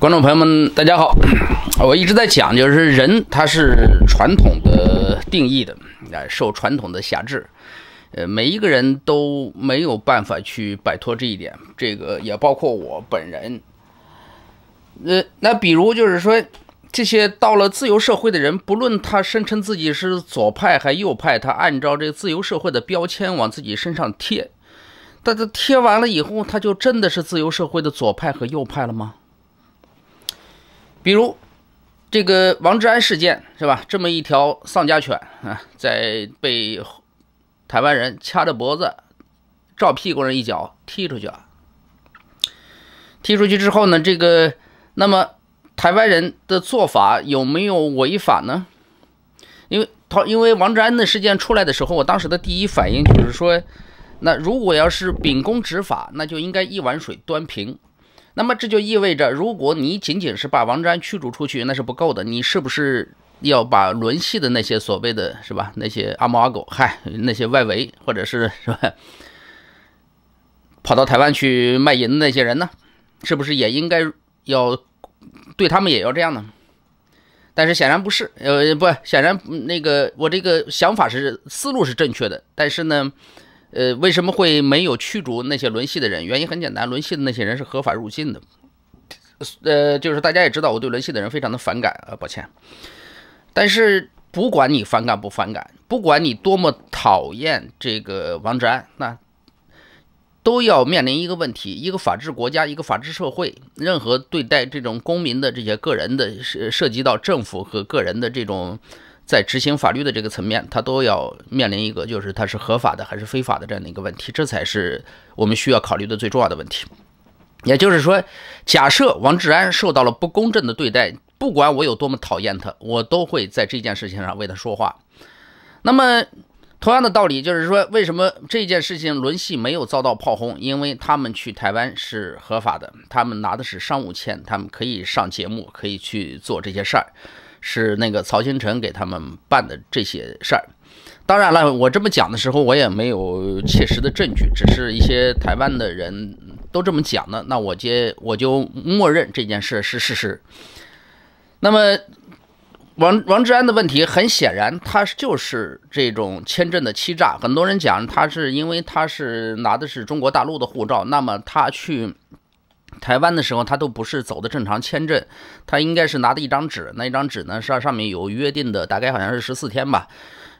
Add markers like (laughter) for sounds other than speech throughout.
观众朋友们，大家好。(clears throat) 我一直在讲，就是人他是传统的定义的，啊，受传统的辖制，呃，每一个人都没有办法去摆脱这一点，这个也包括我本人。呃，那比如就是说，这些到了自由社会的人，不论他声称自己是左派还右派，他按照这个自由社会的标签往自己身上贴，但他贴完了以后，他就真的是自由社会的左派和右派了吗？比如这个王志安事件是吧？这么一条丧家犬啊，在被台湾人掐着脖子，照屁股上一脚踢出去了。踢出去之后呢，这个那么台湾人的做法有没有违法呢？因为他因为王志安的事件出来的时候，我当时的第一反应就是说，那如果要是秉公执法，那就应该一碗水端平。那么这就意味着，如果你仅仅是把王占驱逐出去，那是不够的。你是不是要把轮系的那些所谓的是吧，那些阿猫阿狗，嗨，那些外围或者是是吧，跑到台湾去卖淫的那些人呢，是不是也应该要对他们也要这样呢？但是显然不是，呃，不，显然那个我这个想法是思路是正确的，但是呢。呃，为什么会没有驱逐那些沦陷的人？原因很简单，沦陷的那些人是合法入境的。呃，就是大家也知道，我对沦陷的人非常的反感啊，抱歉。但是不管你反感不反感，不管你多么讨厌这个王志安，那都要面临一个问题：一个法治国家，一个法治社会，任何对待这种公民的这些个人的，涉涉及到政府和个人的这种。在执行法律的这个层面，他都要面临一个，就是他是合法的还是非法的这样的一个问题，这才是我们需要考虑的最重要的问题。也就是说，假设王志安受到了不公正的对待，不管我有多么讨厌他，我都会在这件事情上为他说话。那么，同样的道理就是说，为什么这件事情轮系没有遭到炮轰？因为他们去台湾是合法的，他们拿的是商务签，他们可以上节目，可以去做这些事儿。是那个曹新成给他们办的这些事儿。当然了，我这么讲的时候，我也没有切实的证据，只是一些台湾的人都这么讲的。那我接我就默认这件事是事实。那么王王志安的问题，很显然他就是这种签证的欺诈。很多人讲他是因为他是拿的是中国大陆的护照，那么他去。台湾的时候，他都不是走的正常签证，他应该是拿的一张纸，那一张纸呢上上面有约定的，大概好像是十四天吧，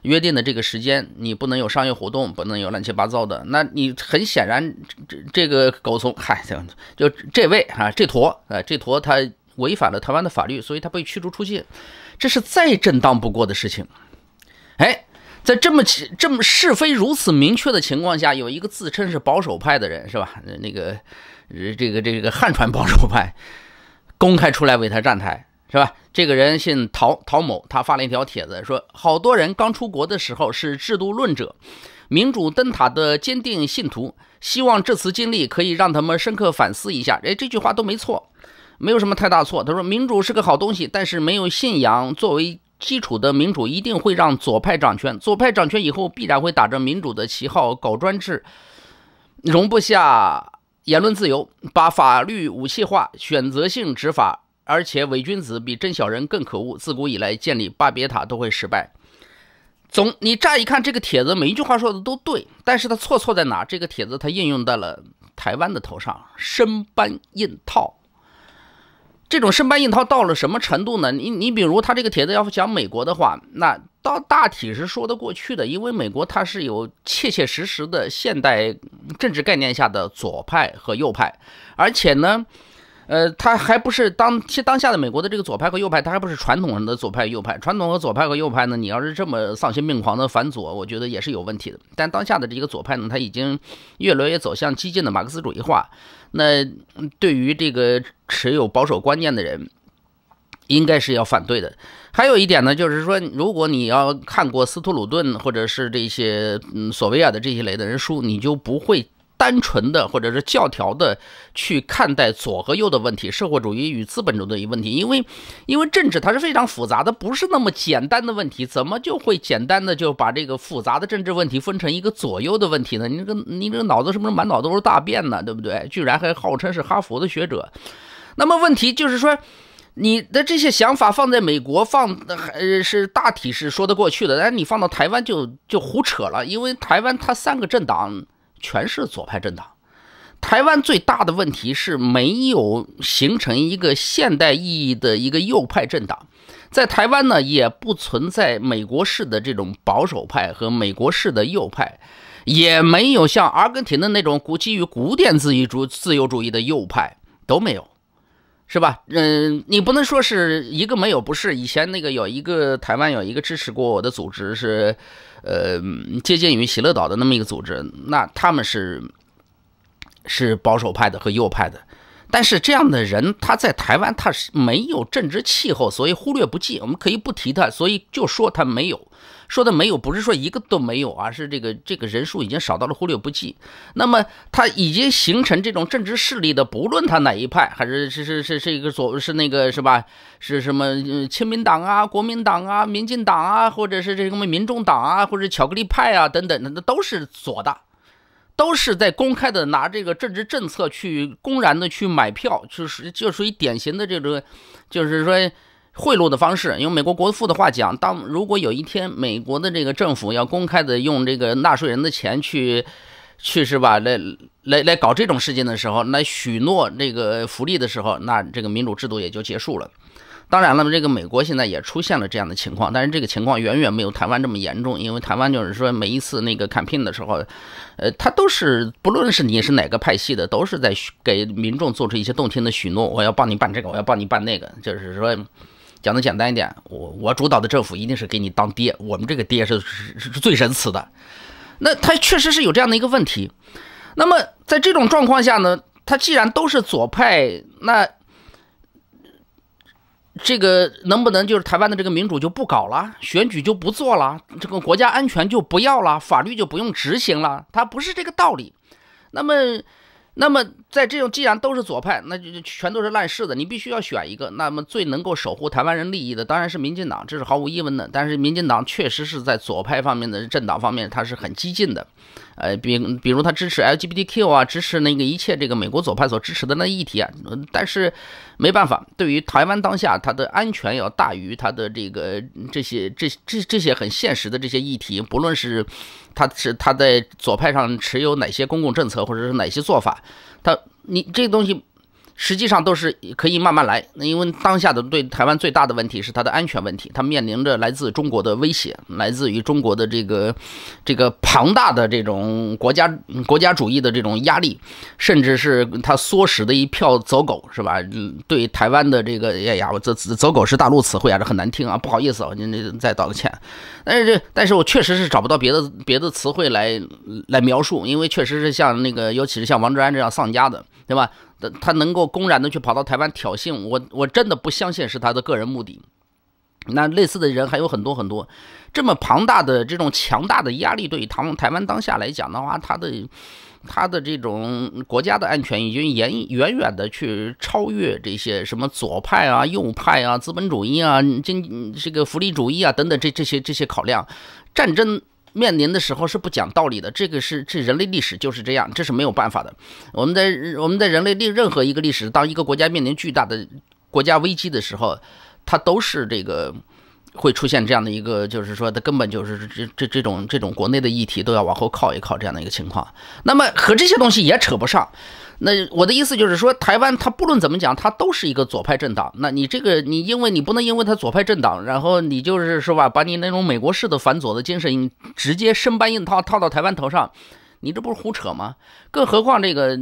约定的这个时间你不能有商业活动，不能有乱七八糟的。那你很显然这这个狗从嗨，就这位啊，这坨啊，这坨他违反了台湾的法律，所以他被驱逐出境，这是再正当不过的事情。哎，在这么起这么是非如此明确的情况下，有一个自称是保守派的人是吧？那个。这个这个汉传保守派公开出来为他站台，是吧？这个人姓陶陶某，他发了一条帖子，说好多人刚出国的时候是制度论者，民主灯塔的坚定信徒，希望这次经历可以让他们深刻反思一下。哎，这句话都没错，没有什么太大错。他说民主是个好东西，但是没有信仰作为基础的民主一定会让左派掌权，左派掌权以后必然会打着民主的旗号搞专制，容不下。言论自由，把法律武器化，选择性执法，而且伪君子比真小人更可恶。自古以来，建立巴别塔都会失败。总你乍一看这个帖子，每一句话说的都对，但是它错错在哪？这个帖子它应用到了台湾的头上，生搬硬套。这种生搬硬套到了什么程度呢？你你比如他这个帖子要讲美国的话，那。到大体是说得过去的，因为美国它是有切切实实的现代政治概念下的左派和右派，而且呢，呃，他还不是当当下的美国的这个左派和右派，他还不是传统上的左派右派。传统和左派和右派呢，你要是这么丧心病狂的反左，我觉得也是有问题的。但当下的这个左派呢，他已经越来越走向激进的马克思主义化。那对于这个持有保守观念的人，应该是要反对的。还有一点呢，就是说，如果你要看过斯图鲁顿或者是这些嗯索维亚的这些类的人书，你就不会单纯的或者是教条的去看待左和右的问题，社会主义与资本主义的问题。因为，因为政治它是非常复杂的，不是那么简单的问题。怎么就会简单的就把这个复杂的政治问题分成一个左右的问题呢？你这个你这个脑子是不是满脑都是大便呢？对不对？居然还号称是哈佛的学者。那么问题就是说。你的这些想法放在美国放还是大体是说得过去的，但是你放到台湾就就胡扯了，因为台湾它三个政党全是左派政党，台湾最大的问题是没有形成一个现代意义的一个右派政党，在台湾呢也不存在美国式的这种保守派和美国式的右派，也没有像阿根廷的那种基于古典自由主自由主义的右派，都没有。是吧？嗯，你不能说是一个没有，不是以前那个有一个台湾有一个支持过我的组织是，呃，接近于喜乐岛的那么一个组织，那他们是，是保守派的和右派的。但是这样的人，他在台湾他是没有政治气候，所以忽略不计，我们可以不提他，所以就说他没有，说的没有不是说一个都没有，而是这个这个人数已经少到了忽略不计。那么他已经形成这种政治势力的，不论他哪一派，还是是是是是一个左是那个是吧？是什么呃、亲民党啊、国民党啊、民进党啊，或者是这个什么民众党啊，或者巧克力派啊等等，那都是左的。都是在公开的拿这个政治政策去公然的去买票，就是就属于典型的这种，就是说贿赂的方式。用美国国父的话讲，当如果有一天美国的这个政府要公开的用这个纳税人的钱去去是吧，来来来搞这种事情的时候，来许诺那个福利的时候，那这个民主制度也就结束了。当然了，这个美国现在也出现了这样的情况，但是这个情况远远没有台湾这么严重，因为台湾就是说每一次那个 c a m p a i g n 的时候，呃，他都是不论是你是哪个派系的，都是在给民众做出一些动听的许诺，我要帮你办这个，我要帮你办那个，就是说讲的简单一点，我我主导的政府一定是给你当爹，我们这个爹是是最仁慈的。那他确实是有这样的一个问题。那么在这种状况下呢，他既然都是左派，那这个能不能就是台湾的这个民主就不搞了，选举就不做了，这个国家安全就不要了，法律就不用执行了？它不是这个道理。那么。那么，在这种既然都是左派，那就全都是烂柿子。你必须要选一个，那么最能够守护台湾人利益的，当然是民进党，这是毫无疑问的。但是，民进党确实是在左派方面的政党方面，它是很激进的。呃，比比如，他支持 LGBTQ 啊，支持那个一切这个美国左派所支持的那议题啊。但是，没办法，对于台湾当下，它的安全要大于它的这个这些这这这些很现实的这些议题，不论是。他是他在左派上持有哪些公共政策，或者是哪些做法？他你这东西。实际上都是可以慢慢来，那因为当下的对台湾最大的问题是它的安全问题，它面临着来自中国的威胁，来自于中国的这个这个庞大的这种国家国家主义的这种压力，甚至是它唆使的一票走狗，是吧？对台湾的这个，哎呀，我这走狗是大陆词汇啊，这很难听啊，不好意思啊，您再道个歉。但是，这，但是我确实是找不到别的 (laughs) 别的词汇来来描述，因为确实是像那个，尤其是像王志安这样丧家的，对吧？他能够公然的去跑到台湾挑衅，我我真的不相信是他的个人目的。那类似的人还有很多很多。这么庞大的这种强大的压力，对于台台湾当下来讲的话，他的他的这种国家的安全已经远远远的去超越这些什么左派啊、右派啊、资本主义啊、经这个福利主义啊等等这这些这些考量，战争。面临的时候是不讲道理的，这个是这人类历史就是这样，这是没有办法的。我们在我们在人类历任何一个历史，当一个国家面临巨大的国家危机的时候，它都是这个。会出现这样的一个，就是说，它根本就是这这这种这种国内的议题都要往后靠一靠这样的一个情况。那么和这些东西也扯不上。那我的意思就是说，台湾它不论怎么讲，它都是一个左派政党。那你这个你，因为你不能因为它左派政党，然后你就是说吧，把你那种美国式的反左的精神直接生搬硬套套到台湾头上，你这不是胡扯吗？更何况这个。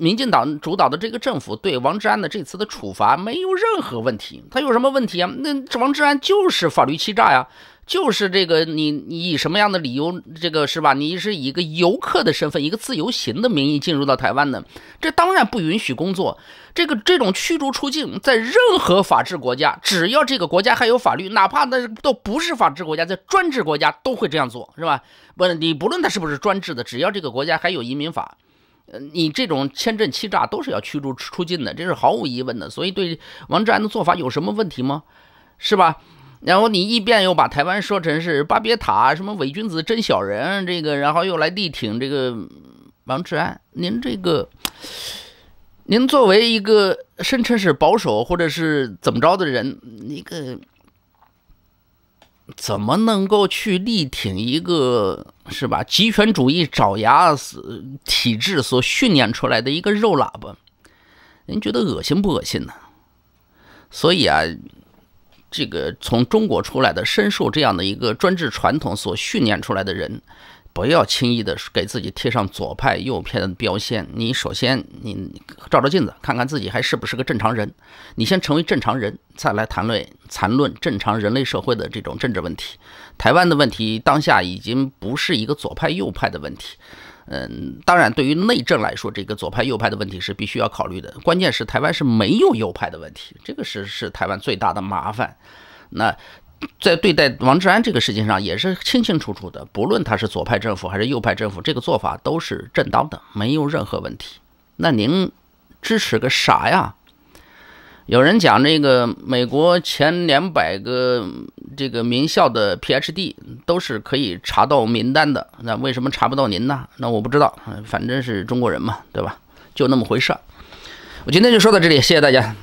民进党主导的这个政府对王志安的这次的处罚没有任何问题，他有什么问题啊？那王志安就是法律欺诈呀，就是这个你你以什么样的理由，这个是吧？你是以一个游客的身份，一个自由行的名义进入到台湾的，这当然不允许工作。这个这种驱逐出境，在任何法治国家，只要这个国家还有法律，哪怕那都不是法治国家，在专制国家都会这样做，是吧？不，你不论他是不是专制的，只要这个国家还有移民法。你这种签证欺诈都是要驱逐出境的，这是毫无疑问的。所以对王志安的做法有什么问题吗？是吧？然后你一边又把台湾说成是巴别塔，什么伪君子、真小人，这个，然后又来力挺这个王志安。您这个，您作为一个声称是保守或者是怎么着的人，那个。怎么能够去力挺一个是吧？极权主义爪牙、体制所训练出来的一个肉喇叭？您觉得恶心不恶心呢？所以啊，这个从中国出来的，深受这样的一个专制传统所训练出来的人。不要轻易的给自己贴上左派、右派的标签。你首先，你照照镜子，看看自己还是不是个正常人。你先成为正常人，再来谈论谈论正常人类社会的这种政治问题。台湾的问题当下已经不是一个左派、右派的问题。嗯，当然，对于内政来说，这个左派、右派的问题是必须要考虑的。关键是台湾是没有右派的问题，这个是是台湾最大的麻烦。那。在对待王志安这个事情上也是清清楚楚的，不论他是左派政府还是右派政府，这个做法都是正当的，没有任何问题。那您支持个啥呀？有人讲这个美国前两百个这个名校的 PhD 都是可以查到名单的，那为什么查不到您呢？那我不知道，反正是中国人嘛，对吧？就那么回事。我今天就说到这里，谢谢大家。